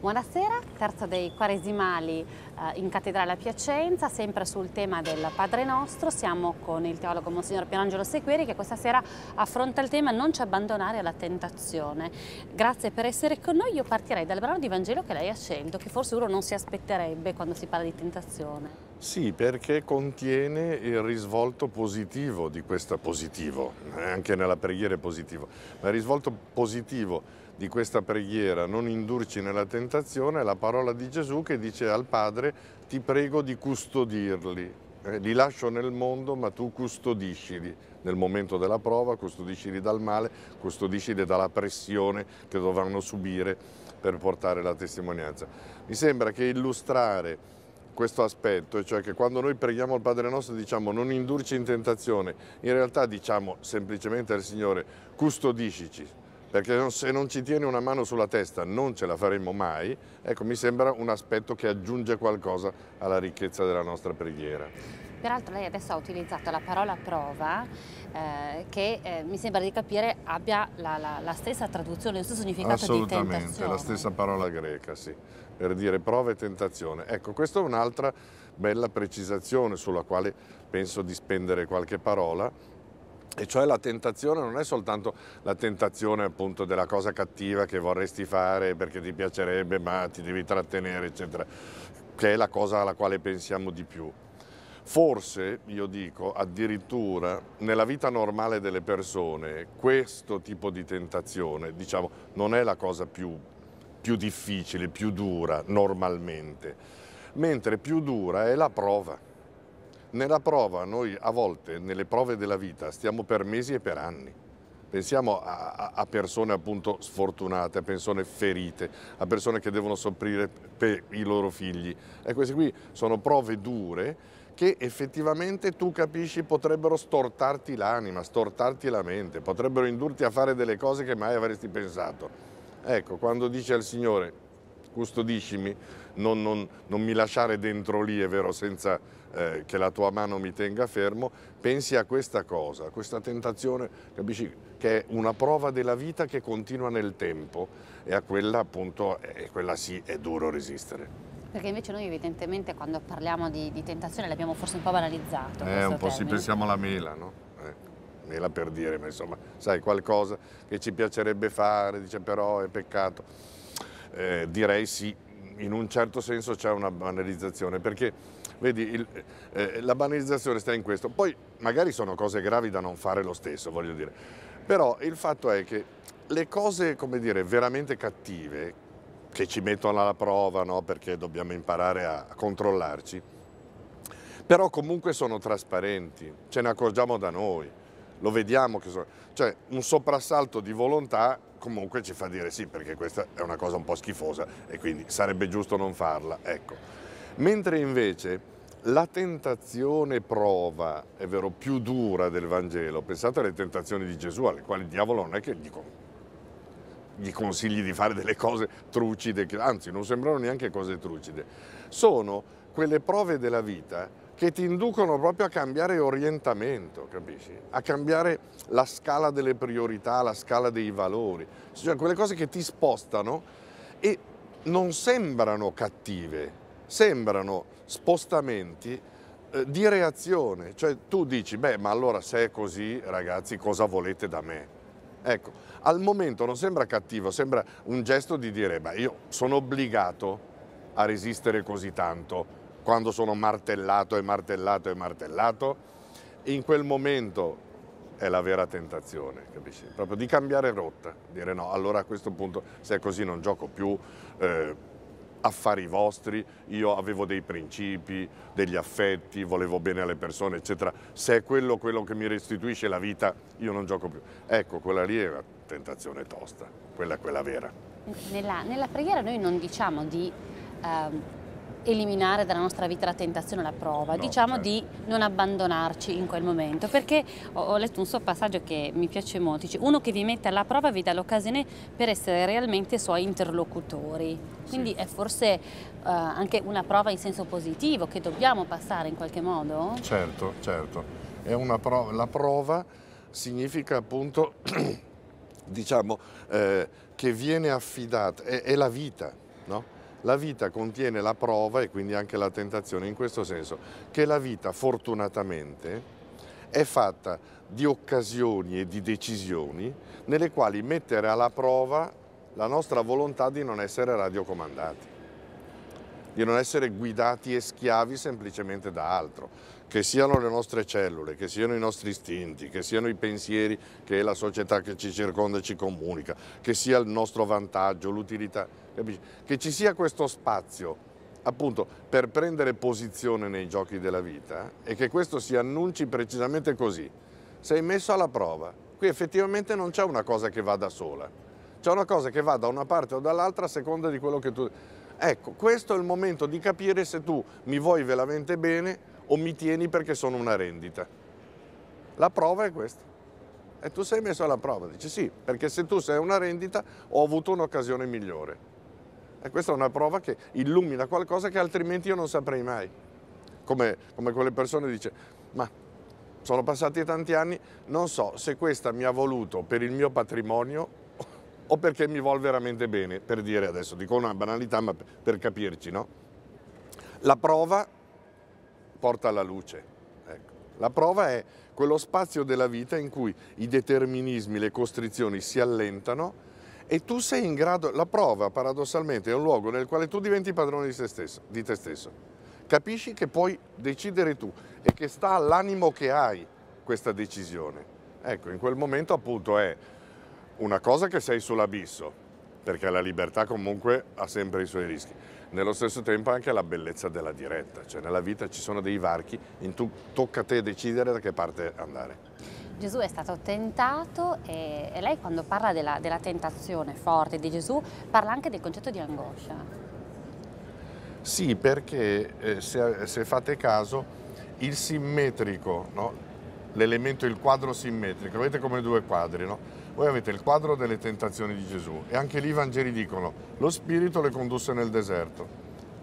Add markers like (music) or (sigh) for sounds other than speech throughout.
Buonasera, terzo dei quaresimali eh, in Cattedrale a Piacenza, sempre sul tema del Padre Nostro. Siamo con il teologo Monsignor Pierangelo Sequeri che questa sera affronta il tema Non ci abbandonare alla tentazione. Grazie per essere con noi. Io partirei dal brano di Vangelo che lei ha scelto, che forse uno non si aspetterebbe quando si parla di tentazione. Sì, perché contiene il risvolto positivo di questo positivo, eh, anche nella preghiera è positivo, ma il risvolto positivo di questa preghiera, non indurci nella tentazione, è la parola di Gesù che dice al Padre ti prego di custodirli, eh, li lascio nel mondo ma tu custodiscili nel momento della prova, custodiscili dal male, custodiscili dalla pressione che dovranno subire per portare la testimonianza. Mi sembra che illustrare questo aspetto, cioè che quando noi preghiamo il Padre nostro diciamo non indurci in tentazione, in realtà diciamo semplicemente al Signore custodiscici, perché se non ci tiene una mano sulla testa non ce la faremo mai, ecco mi sembra un aspetto che aggiunge qualcosa alla ricchezza della nostra preghiera. Peraltro lei adesso ha utilizzato la parola prova eh, che eh, mi sembra di capire abbia la, la, la stessa traduzione, il stesso significato di tentazione. Assolutamente, la stessa parola greca, sì, per dire prova e tentazione. Ecco, questa è un'altra bella precisazione sulla quale penso di spendere qualche parola e cioè la tentazione non è soltanto la tentazione appunto della cosa cattiva che vorresti fare perché ti piacerebbe ma ti devi trattenere eccetera, che è la cosa alla quale pensiamo di più. Forse, io dico, addirittura nella vita normale delle persone questo tipo di tentazione, diciamo, non è la cosa più, più difficile, più dura normalmente, mentre più dura è la prova nella prova noi a volte, nelle prove della vita, stiamo per mesi e per anni. Pensiamo a, a persone appunto sfortunate, a persone ferite, a persone che devono soffrire per i loro figli. E queste qui sono prove dure che effettivamente tu capisci potrebbero stortarti l'anima, stortarti la mente, potrebbero indurti a fare delle cose che mai avresti pensato. Ecco, quando dice al Signore, custodiscimi, non, non, non mi lasciare dentro lì, è vero, senza eh, che la tua mano mi tenga fermo, pensi a questa cosa, a questa tentazione, capisci, che è una prova della vita che continua nel tempo e a quella appunto, è quella sì, è duro resistere. Perché invece noi evidentemente quando parliamo di, di tentazione l'abbiamo forse un po' banalizzato. Eh, un po' termine. si pensiamo alla mela, no? Eh, mela per dire, ma insomma, sai, qualcosa che ci piacerebbe fare, dice però è peccato. Eh, direi sì, in un certo senso c'è una banalizzazione, perché vedi, il, eh, eh, la banalizzazione sta in questo. Poi magari sono cose gravi da non fare lo stesso, voglio dire. Però il fatto è che le cose, come dire, veramente cattive, che ci mettono alla prova, no? perché dobbiamo imparare a controllarci, però comunque sono trasparenti, ce ne accorgiamo da noi, lo vediamo che sono... Cioè un soprassalto di volontà comunque ci fa dire sì perché questa è una cosa un po' schifosa e quindi sarebbe giusto non farla, ecco. Mentre invece la tentazione prova, è vero, più dura del Vangelo, pensate alle tentazioni di Gesù, alle quali il diavolo non è che gli, gli consigli di fare delle cose trucide, anzi non sembrano neanche cose trucide, sono quelle prove della vita che ti inducono proprio a cambiare orientamento, capisci? A cambiare la scala delle priorità, la scala dei valori, cioè quelle cose che ti spostano e non sembrano cattive, sembrano spostamenti eh, di reazione, cioè tu dici, beh, ma allora se è così, ragazzi, cosa volete da me? Ecco, al momento non sembra cattivo, sembra un gesto di dire, beh, io sono obbligato a resistere così tanto, quando sono martellato e martellato e martellato, in quel momento è la vera tentazione, capisci? Proprio di cambiare rotta, dire no, allora a questo punto se è così non gioco più, eh, affari vostri, io avevo dei principi, degli affetti, volevo bene alle persone, eccetera. Se è quello quello che mi restituisce la vita, io non gioco più. Ecco, quella lì è la tentazione tosta, quella è quella vera. Nella, nella preghiera noi non diciamo di... Uh eliminare dalla nostra vita la tentazione, la prova, no, diciamo certo. di non abbandonarci in quel momento, perché ho, ho letto un suo passaggio che mi piace molto, dice uno che vi mette alla prova vi dà l'occasione per essere realmente suoi interlocutori, quindi sì. è forse uh, anche una prova in senso positivo che dobbiamo passare in qualche modo? Certo, certo, prova, la prova significa appunto (clears throat) diciamo eh, che viene affidata, è, è la vita la vita contiene la prova e quindi anche la tentazione, in questo senso che la vita fortunatamente è fatta di occasioni e di decisioni nelle quali mettere alla prova la nostra volontà di non essere radiocomandati, di non essere guidati e schiavi semplicemente da altro che siano le nostre cellule, che siano i nostri istinti, che siano i pensieri che la società che ci circonda e ci comunica, che sia il nostro vantaggio, l'utilità, che ci sia questo spazio appunto per prendere posizione nei giochi della vita e che questo si annunci precisamente così. Sei messo alla prova. Qui effettivamente non c'è una cosa che va da sola, c'è una cosa che va da una parte o dall'altra a seconda di quello che tu... Ecco, questo è il momento di capire se tu mi vuoi veramente bene o mi tieni perché sono una rendita. La prova è questa. E tu sei messo alla prova, dici sì, perché se tu sei una rendita ho avuto un'occasione migliore. E questa è una prova che illumina qualcosa che altrimenti io non saprei mai. Come, come quelle persone dice, ma sono passati tanti anni, non so se questa mi ha voluto per il mio patrimonio o perché mi vuole veramente bene, per dire adesso, dico una banalità ma per capirci, no? La prova porta alla luce. Ecco. La prova è quello spazio della vita in cui i determinismi, le costrizioni si allentano e tu sei in grado, la prova paradossalmente è un luogo nel quale tu diventi padrone di, stesso, di te stesso. Capisci che puoi decidere tu e che sta all'animo che hai questa decisione. Ecco, in quel momento appunto è una cosa che sei sull'abisso, perché la libertà comunque ha sempre i suoi rischi. Nello stesso tempo anche la bellezza della diretta, cioè nella vita ci sono dei varchi, in tu, tocca a te decidere da che parte andare. Gesù è stato tentato e, e lei quando parla della, della tentazione forte di Gesù parla anche del concetto di angoscia. Sì, perché eh, se, se, fate caso il simmetrico, no? l'elemento, il quadro simmetrico, avete come due quadri, no? Voi avete il quadro delle tentazioni di Gesù e anche lì i Vangeli dicono lo Spirito le condusse nel deserto,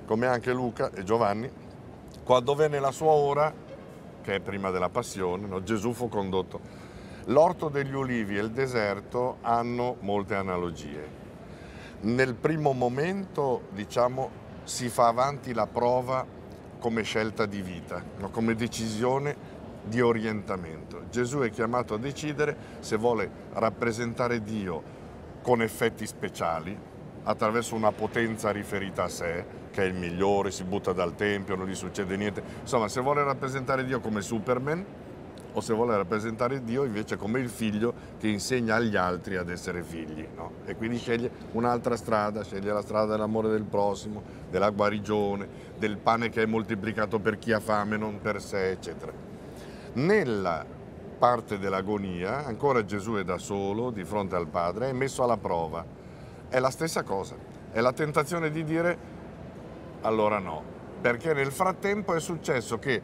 come anche Luca e Giovanni, quando venne la sua ora, che è prima della passione, no? Gesù fu condotto. L'orto degli ulivi e il deserto hanno molte analogie. Nel primo momento, diciamo, si fa avanti la prova come scelta di vita, come decisione di orientamento. Gesù è chiamato a decidere se vuole rappresentare Dio con effetti speciali, attraverso una potenza riferita a sé, che è il migliore, si butta dal tempio, non gli succede niente. Insomma, se vuole rappresentare Dio come Superman o se vuole rappresentare Dio invece come il figlio che insegna agli altri ad essere figli. No? E quindi sceglie un'altra strada, sceglie la strada dell'amore del prossimo, della guarigione, del pane che è moltiplicato per chi ha fame, non per sé, eccetera. Nella parte dell'agonia, ancora Gesù è da solo di fronte al Padre, è messo alla prova. È la stessa cosa, è la tentazione di dire allora no, perché nel frattempo è successo che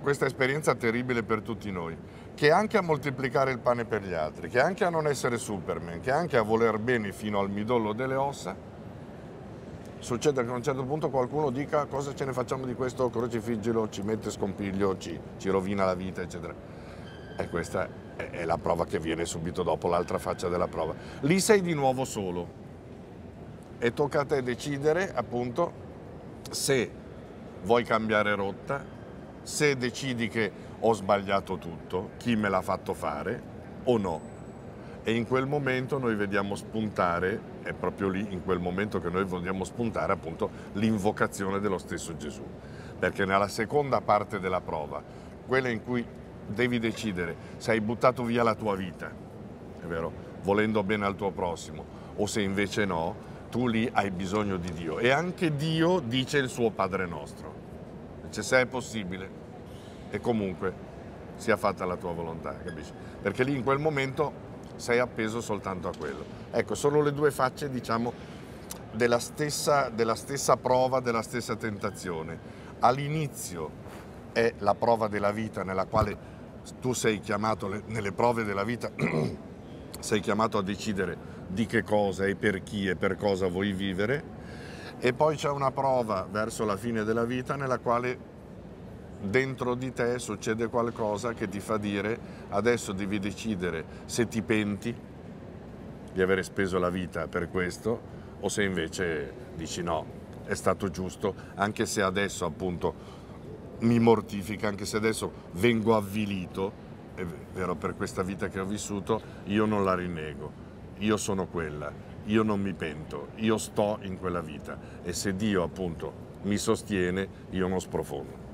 questa esperienza terribile per tutti noi, che anche a moltiplicare il pane per gli altri, che anche a non essere Superman, che anche a voler bene fino al midollo delle ossa, succede che a un certo punto qualcuno dica cosa ce ne facciamo di questo crocifiggilo, ci mette scompiglio, ci, ci rovina la vita, eccetera. E questa è, è la prova che viene subito dopo, l'altra faccia della prova. Lì sei di nuovo solo e tocca a te decidere appunto se vuoi cambiare rotta, se decidi che ho sbagliato tutto, chi me l'ha fatto fare o no. E in quel momento noi vediamo spuntare è proprio lì, in quel momento, che noi vogliamo spuntare appunto l'invocazione dello stesso Gesù. Perché nella seconda parte della prova, quella in cui devi decidere se hai buttato via la tua vita, è vero, volendo bene al tuo prossimo, o se invece no, tu lì hai bisogno di Dio. E anche Dio dice il suo Padre nostro. Dice se è possibile e comunque sia fatta la tua volontà, capisci? Perché lì in quel momento sei appeso soltanto a quello. Ecco, sono le due facce, diciamo, della stessa, della stessa prova, della stessa tentazione. All'inizio è la prova della vita nella quale tu sei chiamato, nelle prove della vita, (clears throat) sei chiamato a decidere di che cosa e per chi e per cosa vuoi vivere e poi c'è una prova verso la fine della vita nella quale dentro di te succede qualcosa che ti fa dire adesso devi decidere se ti penti di avere speso la vita per questo o se invece dici no, è stato giusto, anche se adesso appunto mi mortifica, anche se adesso vengo avvilito, è vero, per questa vita che ho vissuto, io non la rinnego, io sono quella, io non mi pento, io sto in quella vita e se Dio appunto mi sostiene, io non sprofondo.